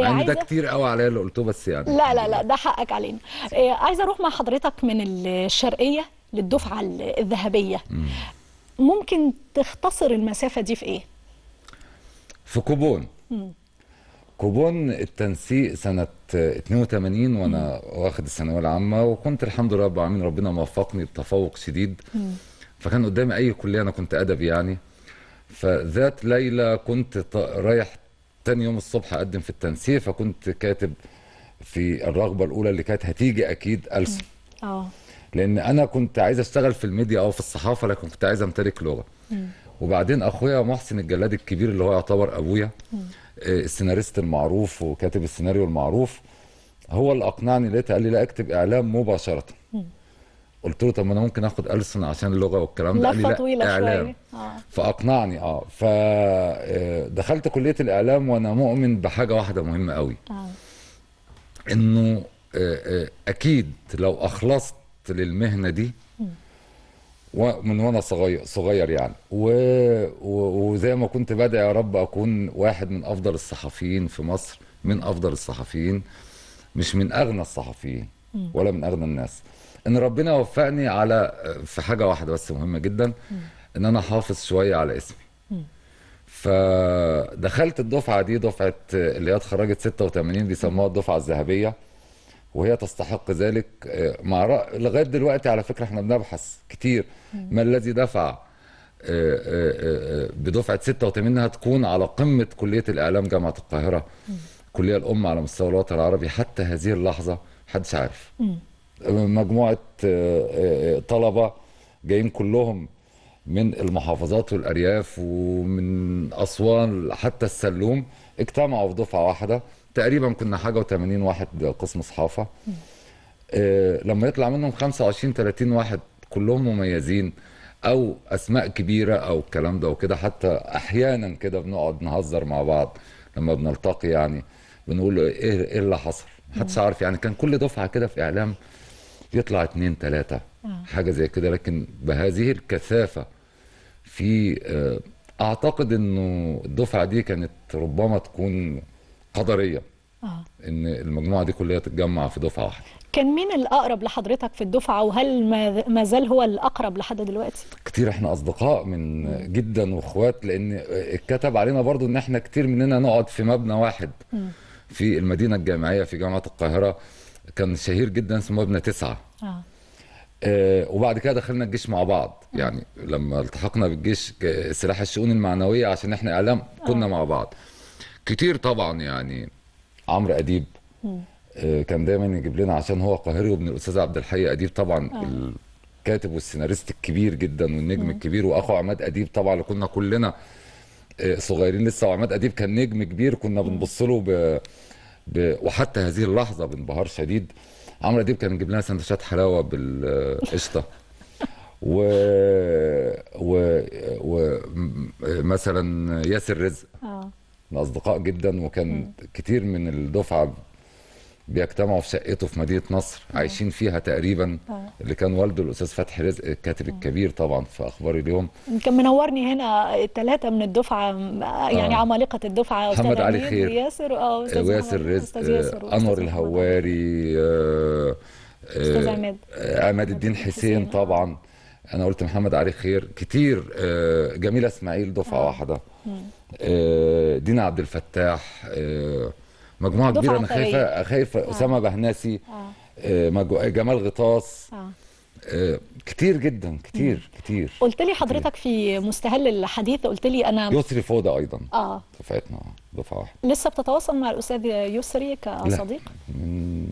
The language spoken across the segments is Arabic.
إيه، يعني ده كتير قوي عليا اللي قلته بس يعني لا لا لا ده حقك علينا آه عايزه اروح مع حضرتك من الشرقيه للدفعه الذهبيه ممكن تختصر المسافه دي في ايه في كوبون كوبون التنسيق سنة 82 وأنا واخد الثانوية العامة وكنت الحمد لله رب العالمين ربنا موفقني بتفوق شديد فكان قدامي أي كلية أنا كنت أدبي يعني فذات ليلة كنت رايح تاني يوم الصبح اقدم في التنسيق فكنت كاتب في الرغبه الاولى اللي كانت هتيجي اكيد ألسن اه لان انا كنت عايز اشتغل في الميديا او في الصحافه لكن كنت عايز امتلك لغه م. وبعدين اخويا محسن الجلاد الكبير اللي هو يعتبر ابويا آه، السيناريست المعروف وكاتب السيناريو المعروف هو اللي اقنعني لقيت قال لي لا اكتب اعلام مباشره م. قلت له طب ما انا ممكن اخد السن عشان اللغه والكلام ده لفه طويلة اعلام شوية. آه. فاقنعني اه فدخلت آه، كليه الاعلام وانا مؤمن بحاجه واحده مهمه قوي آه. انه آه، آه، اكيد لو اخلصت للمهنه دي ومن وانا صغير صغير يعني و... وزي ما كنت بدعي يا رب اكون واحد من افضل الصحفيين في مصر من افضل الصحفيين مش من اغنى الصحفيين ولا من اغنى الناس ان ربنا وفقني على في حاجه واحده بس مهمه جدا ان انا حافظ شويه على اسمي فدخلت الدفعه دي دفعه اللي هي اتخرجت 86 بيسموها الدفعه الذهبيه وهي تستحق ذلك مع رأ... لغايه دلوقتي على فكره احنا بنبحث كتير ما الذي دفع آه، آه، آه، بدفعه 86 انها تكون على قمه كليه الاعلام جامعه القاهره الكليه الام على مستوى الوطن العربي حتى هذه اللحظه محدش عارف مجموعه آه، آه، طلبه جايين كلهم من المحافظات والارياف ومن اسوان حتى السلوم اجتمعوا في دفعه واحده تقريبا كنا حاجه و80 واحد قسم صحافه آه، لما يطلع منهم 25 30 واحد كلهم مميزين او اسماء كبيره او الكلام ده وكده حتى احيانا كده بنقعد نهزر مع بعض لما بنلتقي يعني بنقول ايه ايه اللي حصل محدش عارف يعني كان كل دفعه كده في اعلام يطلع اثنين ثلاثه آه. حاجة زي كده لكن بهذه الكثافة في آه، اعتقد انه الدفعة دي كانت ربما تكون قدرية آه. ان المجموعه دي كلها تتجمع في دفعه واحده كان مين الاقرب لحضرتك في الدفعه وهل ما زال هو الاقرب لحد دلوقتي كتير احنا اصدقاء من جدا واخوات لان اتكتب علينا برضو ان احنا كتير مننا نقعد في مبنى واحد في المدينه الجامعيه في جامعه القاهره كان شهير جدا اسمه مبنى تسعة آه. آه وبعد كده دخلنا الجيش مع بعض آه. يعني لما التحقنا بالجيش سلاح الشؤون المعنوية عشان احنا اعلام كنا آه. مع بعض كتير طبعا يعني عمرو اديب آه كان دايما يجيب لنا عشان هو قاهري وابن الاستاذ عبد الحي اديب طبعا آه. الكاتب والسيناريست الكبير جدا والنجم الكبير واخو عماد اديب طبعا اللي كنا كلنا آه، صغيرين لسه وعماد اديب كان نجم كبير كنا بنبص له ب... وحتى هذه اللحظه بانبهار شديد عمرو اديب كان جاب لنا سندوتشات حلاوه بالقشطه و... و... و مثلا ياسر رزق اه اصدقاء جدا وكان م. كتير من الدفعه بيجتمعوا في شقته في مدينه نصر عايشين فيها تقريبا آه. اللي كان والده الاستاذ فتحي رزق الكاتب الكبير طبعا في اخبار اليوم كان منورني هنا الثلاثه من الدفعه يعني آه. عمالقه الدفعه محمد علي خير ياسر اه, آه، وياسر رزق آه، انور الهواري آه، استاذ عماد عماد الدين حسين طبعا انا قلت محمد علي خير كتير جميله اسماعيل دفعه آه. واحده دينا عبد الفتاح مجموعه كبيره انا خايفه خايفه اسامه بهناسي آه. آه، آه، جمال غطاس آه. كتير جدا كتير كتير قلت لي حضرتك كتير. في مستهل الحديث قلت لي انا يسري فوضى ايضا اه دفعتنا دفعه واحده لسه بتتواصل مع الاستاذ يسري كصديق؟ لا. من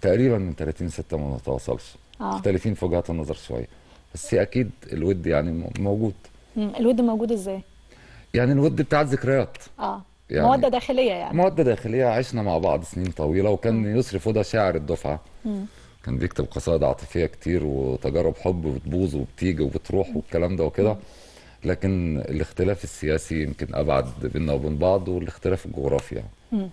تقريبا من 30 6 ما بنتواصلش آه. مختلفين في وجهات النظر شويه بس اكيد الود يعني موجود الود موجود ازاي؟ يعني الود بتاع الذكريات اه يعني مودة داخلية يعني مودة داخلية عشنا مع بعض سنين طويلة وكان يسري ده شاعر الدفعة مم. كان بيكتب قصائد عاطفية كتير وتجارب حب بتبوظ وبتيجي وبتروح والكلام ده وكده لكن الاختلاف السياسي يمكن أبعد بينا وبين بعض والاختلاف الجغرافي يعني.